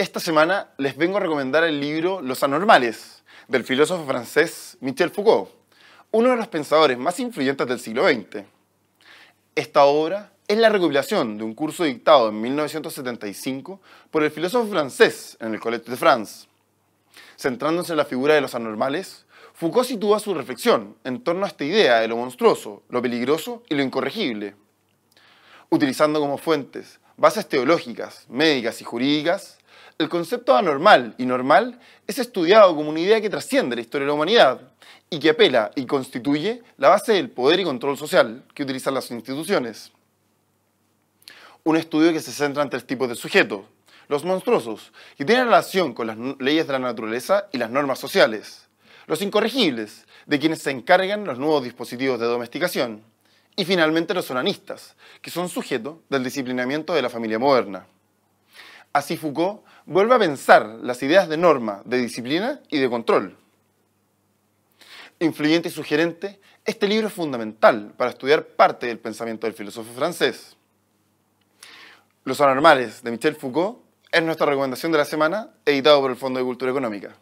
Esta semana les vengo a recomendar el libro Los Anormales, del filósofo francés Michel Foucault, uno de los pensadores más influyentes del siglo XX. Esta obra es la recopilación de un curso dictado en 1975 por el filósofo francés en el Collège de France. Centrándose en la figura de los anormales, Foucault sitúa su reflexión en torno a esta idea de lo monstruoso, lo peligroso y lo incorregible. Utilizando como fuentes bases teológicas, médicas y jurídicas, el concepto anormal y normal es estudiado como una idea que trasciende la historia de la humanidad y que apela y constituye la base del poder y control social que utilizan las instituciones. Un estudio que se centra en tres tipos de sujetos, los monstruosos, que tienen relación con las leyes de la naturaleza y las normas sociales, los incorregibles, de quienes se encargan los nuevos dispositivos de domesticación, y finalmente los solanistas, que son sujetos del disciplinamiento de la familia moderna. Así Foucault vuelve a pensar las ideas de norma, de disciplina y de control. Influyente y sugerente, este libro es fundamental para estudiar parte del pensamiento del filósofo francés. Los anormales de Michel Foucault es nuestra recomendación de la semana, editado por el Fondo de Cultura Económica.